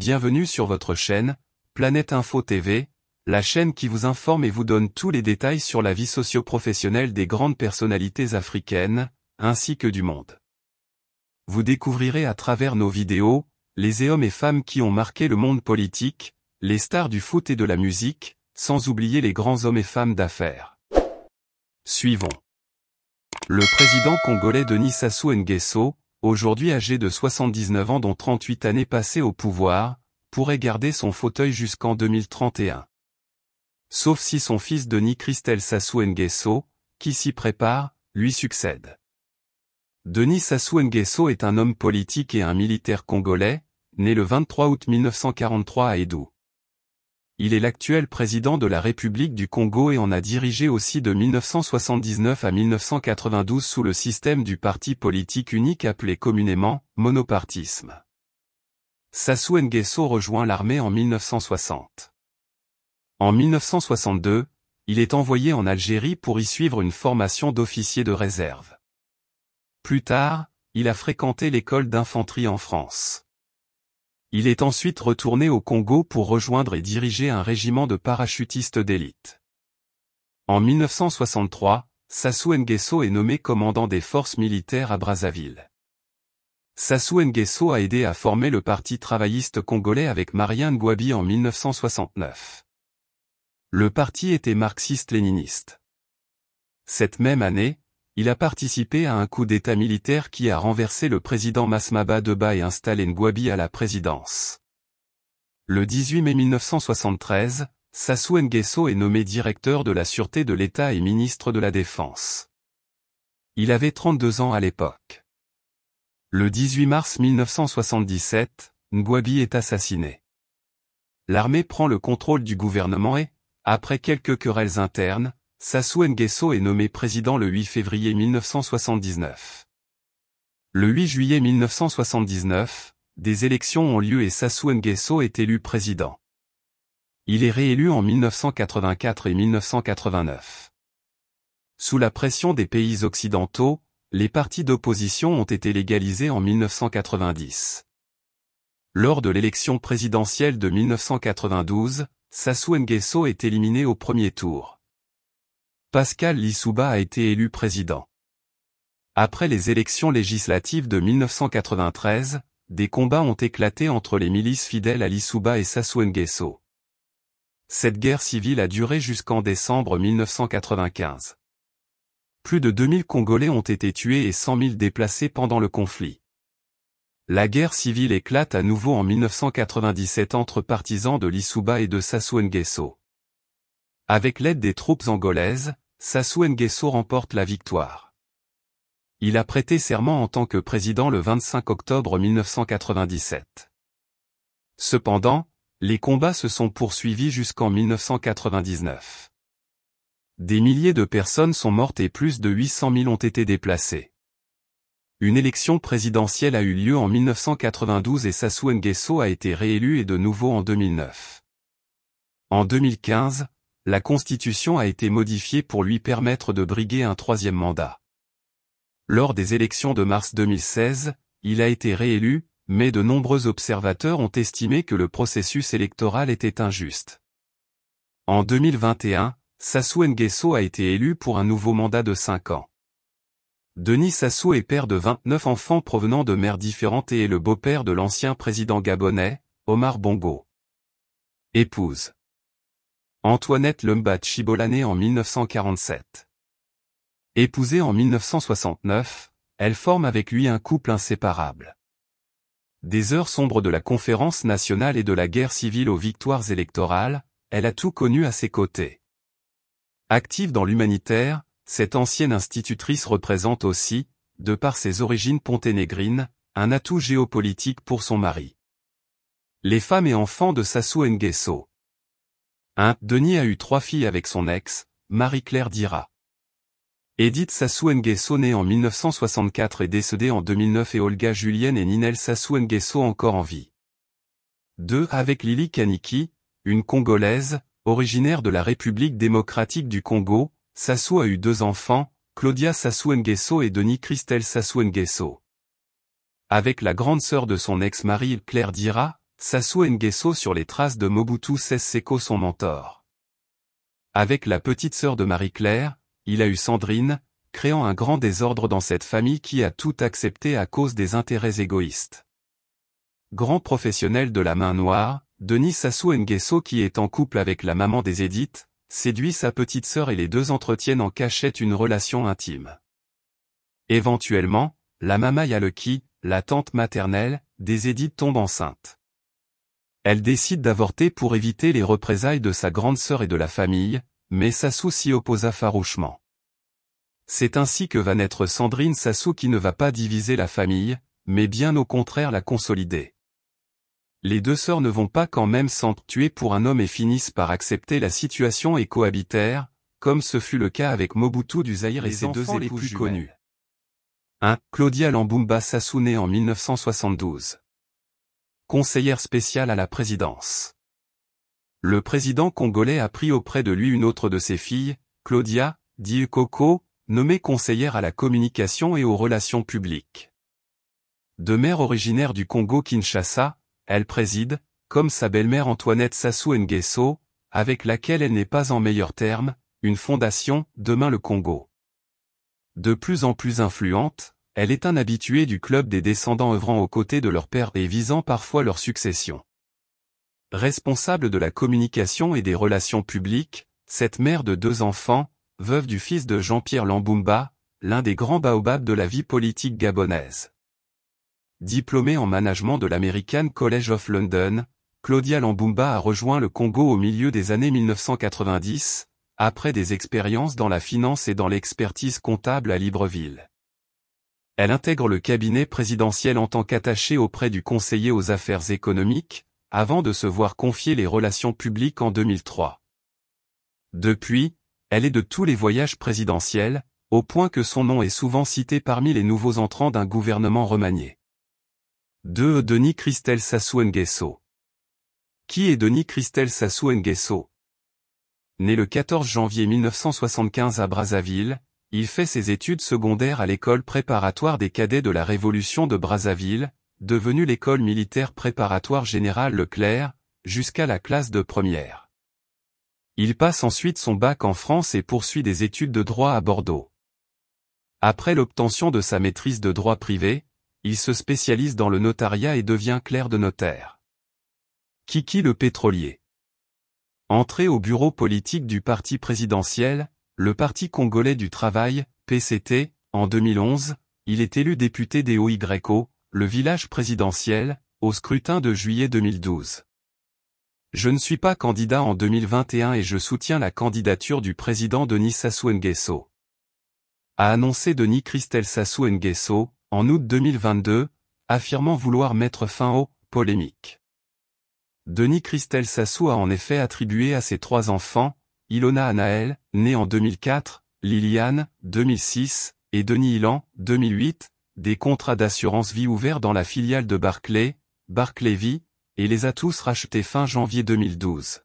Bienvenue sur votre chaîne, Planète Info TV, la chaîne qui vous informe et vous donne tous les détails sur la vie socio-professionnelle des grandes personnalités africaines, ainsi que du monde. Vous découvrirez à travers nos vidéos, les hommes et femmes qui ont marqué le monde politique, les stars du foot et de la musique, sans oublier les grands hommes et femmes d'affaires. Suivons. Le président congolais Denis Sassou Nguesso, aujourd'hui âgé de 79 ans dont 38 années passées au pouvoir, pourrait garder son fauteuil jusqu'en 2031. Sauf si son fils Denis Christel Sassou Nguesso, qui s'y prépare, lui succède. Denis Sassou Nguesso est un homme politique et un militaire congolais, né le 23 août 1943 à Edou il est l'actuel président de la République du Congo et en a dirigé aussi de 1979 à 1992 sous le système du parti politique unique appelé communément monopartisme. Sassou Nguesso rejoint l'armée en 1960. En 1962, il est envoyé en Algérie pour y suivre une formation d'officier de réserve. Plus tard, il a fréquenté l'école d'infanterie en France. Il est ensuite retourné au Congo pour rejoindre et diriger un régiment de parachutistes d'élite. En 1963, Sassou Nguesso est nommé commandant des forces militaires à Brazzaville. Sassou Nguesso a aidé à former le Parti travailliste congolais avec Marianne Ngouabi en 1969. Le parti était marxiste-léniniste. Cette même année, il a participé à un coup d'État militaire qui a renversé le président Masmaba Deba et installé Ngwabi à la présidence. Le 18 mai 1973, Sassou Nguesso est nommé directeur de la Sûreté de l'État et ministre de la Défense. Il avait 32 ans à l'époque. Le 18 mars 1977, Ngwabi est assassiné. L'armée prend le contrôle du gouvernement et, après quelques querelles internes, Sassou Nguesso est nommé président le 8 février 1979. Le 8 juillet 1979, des élections ont lieu et Sassou Nguesso est élu président. Il est réélu en 1984 et 1989. Sous la pression des pays occidentaux, les partis d'opposition ont été légalisés en 1990. Lors de l'élection présidentielle de 1992, Sassou Nguesso est éliminé au premier tour. Pascal Lissouba a été élu président. Après les élections législatives de 1993, des combats ont éclaté entre les milices fidèles à Lissouba et Sassou Nguesso. Cette guerre civile a duré jusqu'en décembre 1995. Plus de 2000 Congolais ont été tués et 100 000 déplacés pendant le conflit. La guerre civile éclate à nouveau en 1997 entre partisans de Lissouba et de Sassou Nguesso. Avec l'aide des troupes angolaises, Sassou Nguesso remporte la victoire. Il a prêté serment en tant que président le 25 octobre 1997. Cependant, les combats se sont poursuivis jusqu'en 1999. Des milliers de personnes sont mortes et plus de 800 000 ont été déplacées. Une élection présidentielle a eu lieu en 1992 et Sassou Nguesso a été réélu et de nouveau en 2009. En 2015, la Constitution a été modifiée pour lui permettre de briguer un troisième mandat. Lors des élections de mars 2016, il a été réélu, mais de nombreux observateurs ont estimé que le processus électoral était injuste. En 2021, Sassou Nguesso a été élu pour un nouveau mandat de 5 ans. Denis Sassou est père de 29 enfants provenant de mères différentes et est le beau-père de l'ancien président gabonais, Omar Bongo. Épouse. Antoinette Lumbat Chibolané en 1947. Épousée en 1969, elle forme avec lui un couple inséparable. Des heures sombres de la conférence nationale et de la guerre civile aux victoires électorales, elle a tout connu à ses côtés. Active dans l'humanitaire, cette ancienne institutrice représente aussi, de par ses origines ponténégrines, un atout géopolitique pour son mari. Les femmes et enfants de Sassou Nguesso. 1. Denis a eu trois filles avec son ex, Marie-Claire Dira. Edith Sassou Nguesso née en 1964 et décédée en 2009 et Olga Julienne et Ninel Sassou Nguesso encore en vie. 2. Avec Lily Kaniki, une Congolaise, originaire de la République démocratique du Congo, Sassou a eu deux enfants, Claudia Sassou Nguesso et Denis Christelle Sassou Nguesso. Avec la grande sœur de son ex-mari Claire Dira, Sassou Nguesso sur les traces de Mobutu Sese Seko son mentor. Avec la petite sœur de Marie-Claire, il a eu Sandrine, créant un grand désordre dans cette famille qui a tout accepté à cause des intérêts égoïstes. Grand professionnel de la main noire, Denis Sassou Nguesso qui est en couple avec la maman des Édites, séduit sa petite sœur et les deux entretiennent en cachette une relation intime. Éventuellement, la mama qui, la tante maternelle, des Édites tombe enceinte. Elle décide d'avorter pour éviter les représailles de sa grande sœur et de la famille, mais Sassou s'y opposa farouchement. C'est ainsi que va naître Sandrine Sassou qui ne va pas diviser la famille, mais bien au contraire la consolider. Les deux sœurs ne vont pas quand même tuer pour un homme et finissent par accepter la situation et cohabitèrent, comme ce fut le cas avec Mobutu du Zaïre et ses deux époux les plus connus. 1. Claudia Lambumba Sassou née en 1972 conseillère spéciale à la présidence. Le président congolais a pris auprès de lui une autre de ses filles, Claudia, Diukoko, nommée conseillère à la communication et aux relations publiques. De mère originaire du Congo-Kinshasa, elle préside, comme sa belle-mère Antoinette Sassou Nguesso, avec laquelle elle n'est pas en meilleur terme, une fondation, Demain le Congo. De plus en plus influente, elle est un habitué du club des descendants œuvrant aux côtés de leur père et visant parfois leur succession. Responsable de la communication et des relations publiques, cette mère de deux enfants, veuve du fils de Jean-Pierre Lambumba, l'un des grands baobabs de la vie politique gabonaise. Diplômée en management de l'American College of London, Claudia Lambumba a rejoint le Congo au milieu des années 1990, après des expériences dans la finance et dans l'expertise comptable à Libreville. Elle intègre le cabinet présidentiel en tant qu'attachée auprès du conseiller aux affaires économiques, avant de se voir confier les relations publiques en 2003. Depuis, elle est de tous les voyages présidentiels, au point que son nom est souvent cité parmi les nouveaux entrants d'un gouvernement remanié. 2. Denis Christel Sassou Nguesso Qui est Denis Christel Sassou Nguesso Né le 14 janvier 1975 à Brazzaville, il fait ses études secondaires à l'école préparatoire des cadets de la Révolution de Brazzaville, devenue l'école militaire préparatoire générale Leclerc, jusqu'à la classe de première. Il passe ensuite son bac en France et poursuit des études de droit à Bordeaux. Après l'obtention de sa maîtrise de droit privé, il se spécialise dans le notariat et devient clerc de notaire. Kiki le pétrolier. Entré au bureau politique du parti présidentiel, le Parti congolais du travail, PCT, en 2011, il est élu député des OYO, le village présidentiel, au scrutin de juillet 2012. Je ne suis pas candidat en 2021 et je soutiens la candidature du président Denis Sassou Nguesso. A annoncé Denis Christel Sassou Nguesso, en août 2022, affirmant vouloir mettre fin aux polémiques. Denis Christel Sassou a en effet attribué à ses trois enfants, Ilona Anaël, née en 2004, Liliane, 2006, et Denis Ilan, 2008, des contrats d'assurance vie ouverts dans la filiale de Barclay, Barclay Vie, et les a tous rachetés fin janvier 2012.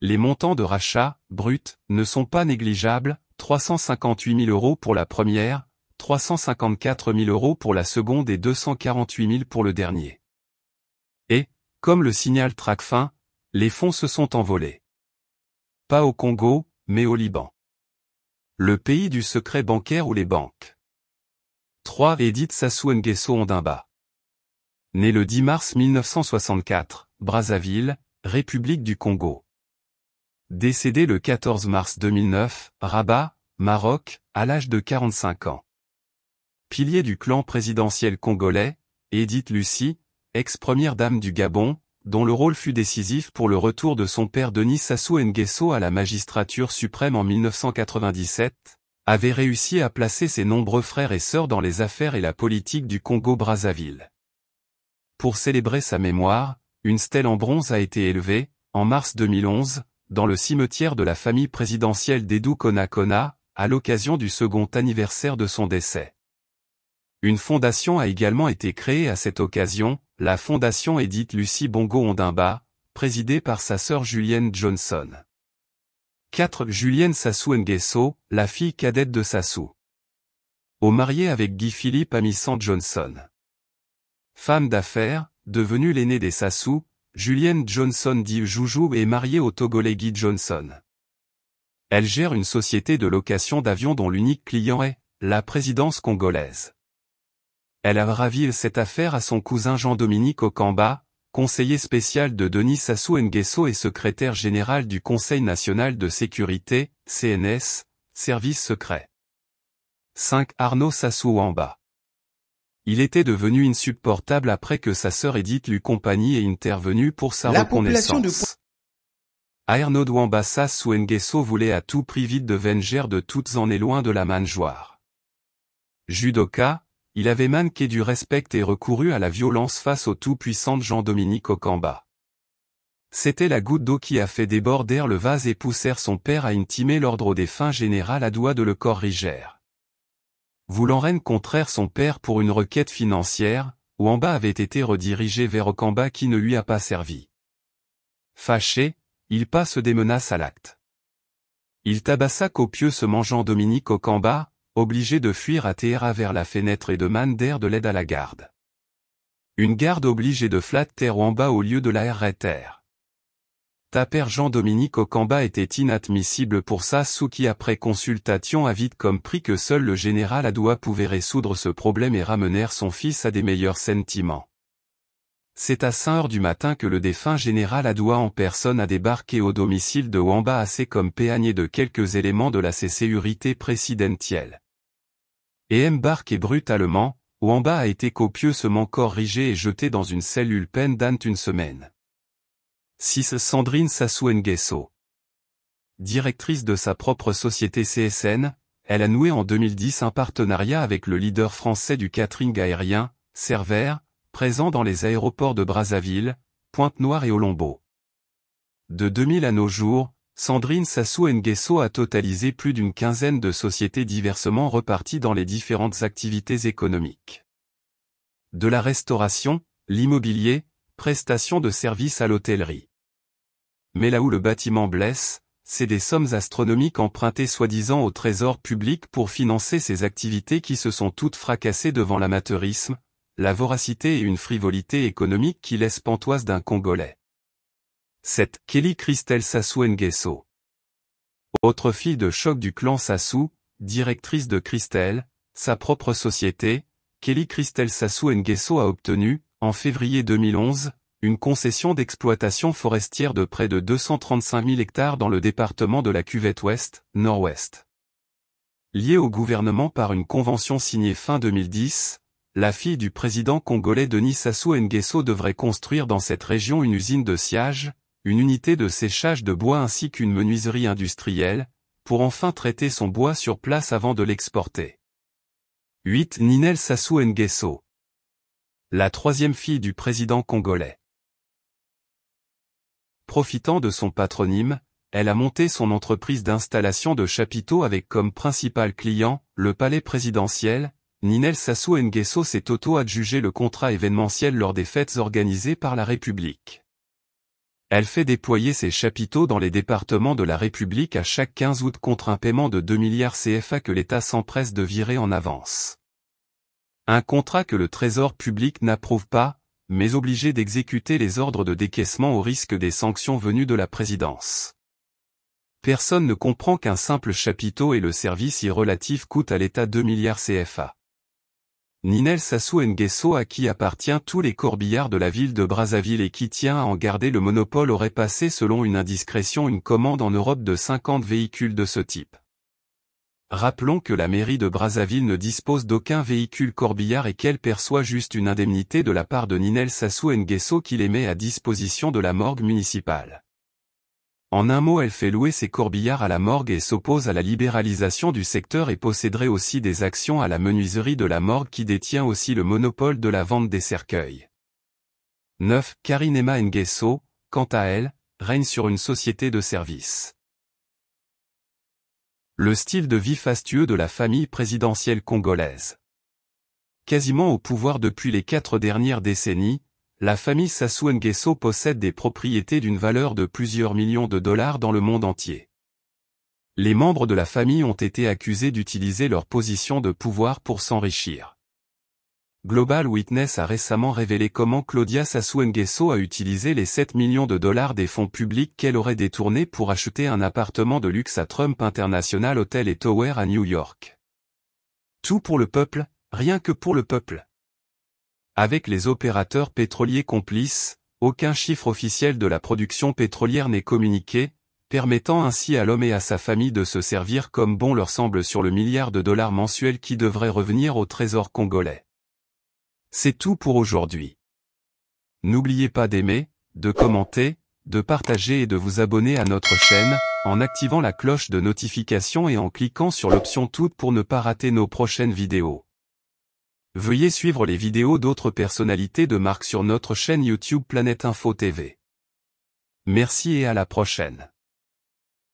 Les montants de rachat, bruts, ne sont pas négligeables, 358 000 euros pour la première, 354 000 euros pour la seconde et 248 000 pour le dernier. Et, comme le signale Tracfin, les fonds se sont envolés pas au Congo, mais au Liban. Le pays du secret bancaire ou les banques. 3. Edith Sassou Nguesso Ondimba. Né le 10 mars 1964, Brazzaville, République du Congo. Décédé le 14 mars 2009, Rabat, Maroc, à l'âge de 45 ans. Pilier du clan présidentiel congolais, Edith Lucie, ex-première dame du Gabon, dont le rôle fut décisif pour le retour de son père Denis Sassou Nguesso à la magistrature suprême en 1997, avait réussi à placer ses nombreux frères et sœurs dans les affaires et la politique du Congo-Brazzaville. Pour célébrer sa mémoire, une stèle en bronze a été élevée, en mars 2011, dans le cimetière de la famille présidentielle d'Edou Kona à l'occasion du second anniversaire de son décès. Une fondation a également été créée à cette occasion, la fondation édite Lucie Bongo Ondimba, présidée par sa sœur Julienne Johnson. 4. Julienne Sassou Nguesso, la fille cadette de Sassou. Au marié avec Guy Philippe Amissant Johnson. Femme d'affaires, devenue l'aînée des Sassou, Julienne Johnson dit Joujou est mariée au Togolais Guy Johnson. Elle gère une société de location d'avions dont l'unique client est la présidence congolaise. Elle a ravivé cette affaire à son cousin Jean-Dominique Okamba, conseiller spécial de Denis Sassou Nguesso et secrétaire général du Conseil national de sécurité, CNS, service secret. 5. Arnaud Sassou Wamba. Il était devenu insupportable après que sa sœur Edith lui compagnie et intervenu pour sa reconnaissance. De... Arnaud Wamba Sassou Nguesso voulait à tout prix vite de Venger de toutes en est loin de la mangeoire. Judoka, il avait manqué du respect et recouru à la violence face au tout-puissant Jean-Dominique Okamba. C'était la goutte d'eau qui a fait déborder le vase et poussèrent son père à intimer l'ordre des défunt général à doigt de le corrigère. Voulant reine contraire son père pour une requête financière, Ouamba avait été redirigé vers Okamba qui ne lui a pas servi. Fâché, il passe des menaces à l'acte. Il tabassa copieux ce mangeant Dominique Okamba, obligé de fuir à Téhéra vers la fenêtre et de Mander de l'aide à la garde. Une garde obligée de flat terre en bas au lieu de la Ta Taper Jean-Dominique Okamba était inadmissible pour qui après consultation a comme compris que seul le général Adoua pouvait résoudre ce problème et ramener son fils à des meilleurs sentiments. C'est à 5 heures du matin que le défunt général Adoua en personne a débarqué au domicile de Wamba assez comme péanier de quelques éléments de la sécurité présidentielle et embarqué brutalement, Wamba a été copieusement corrigé et jeté dans une cellule peine une semaine. 6. Sandrine Sassou Nguesso Directrice de sa propre société CSN, elle a noué en 2010 un partenariat avec le leader français du catering aérien, Cerver, présent dans les aéroports de Brazzaville, Pointe-Noire et Olombo. De 2000 à nos jours, Sandrine Sassou Nguesso a totalisé plus d'une quinzaine de sociétés diversement reparties dans les différentes activités économiques. De la restauration, l'immobilier, prestations de services à l'hôtellerie. Mais là où le bâtiment blesse, c'est des sommes astronomiques empruntées soi-disant au trésor public pour financer ces activités qui se sont toutes fracassées devant l'amateurisme, la voracité et une frivolité économique qui laisse pantoise d'un Congolais. 7. Kelly Christelle Sassou Nguesso. Autre fille de choc du clan Sassou, directrice de Christelle, sa propre société, Kelly Christelle Sassou Nguesso a obtenu, en février 2011, une concession d'exploitation forestière de près de 235 000 hectares dans le département de la cuvette ouest, nord-ouest. Liée au gouvernement par une convention signée fin 2010, la fille du président congolais Denis Sassou Nguesso devrait construire dans cette région une usine de siège une unité de séchage de bois ainsi qu'une menuiserie industrielle, pour enfin traiter son bois sur place avant de l'exporter. 8. Ninel Sassou Nguesso La troisième fille du président congolais. Profitant de son patronyme, elle a monté son entreprise d'installation de chapiteaux avec comme principal client, le palais présidentiel, Ninel Sassou Nguesso s'est auto-adjugé le contrat événementiel lors des fêtes organisées par la République. Elle fait déployer ses chapiteaux dans les départements de la République à chaque 15 août contre un paiement de 2 milliards CFA que l'État s'empresse de virer en avance. Un contrat que le Trésor public n'approuve pas, mais obligé d'exécuter les ordres de décaissement au risque des sanctions venues de la présidence. Personne ne comprend qu'un simple chapiteau et le service y relatif coûte à l'État 2 milliards CFA. Ninel Sassou Nguesso à qui appartient tous les corbillards de la ville de Brazzaville et qui tient à en garder le monopole aurait passé selon une indiscrétion une commande en Europe de 50 véhicules de ce type. Rappelons que la mairie de Brazzaville ne dispose d'aucun véhicule corbillard et qu'elle perçoit juste une indemnité de la part de Ninel Sassou Nguesso qui les met à disposition de la morgue municipale. En un mot elle fait louer ses corbillards à la morgue et s'oppose à la libéralisation du secteur et posséderait aussi des actions à la menuiserie de la morgue qui détient aussi le monopole de la vente des cercueils. 9. Karine Emma Nguesso, quant à elle, règne sur une société de services. Le style de vie fastueux de la famille présidentielle congolaise. Quasiment au pouvoir depuis les quatre dernières décennies, la famille Sassou Nguesso possède des propriétés d'une valeur de plusieurs millions de dollars dans le monde entier. Les membres de la famille ont été accusés d'utiliser leur position de pouvoir pour s'enrichir. Global Witness a récemment révélé comment Claudia Sassou Nguesso a utilisé les 7 millions de dollars des fonds publics qu'elle aurait détournés pour acheter un appartement de luxe à Trump International Hotel et Tower à New York. Tout pour le peuple, rien que pour le peuple. Avec les opérateurs pétroliers complices, aucun chiffre officiel de la production pétrolière n'est communiqué, permettant ainsi à l'homme et à sa famille de se servir comme bon leur semble sur le milliard de dollars mensuels qui devrait revenir au trésor congolais. C'est tout pour aujourd'hui. N'oubliez pas d'aimer, de commenter, de partager et de vous abonner à notre chaîne, en activant la cloche de notification et en cliquant sur l'option toute pour ne pas rater nos prochaines vidéos. Veuillez suivre les vidéos d'autres personnalités de marque sur notre chaîne YouTube Planète Info TV. Merci et à la prochaine.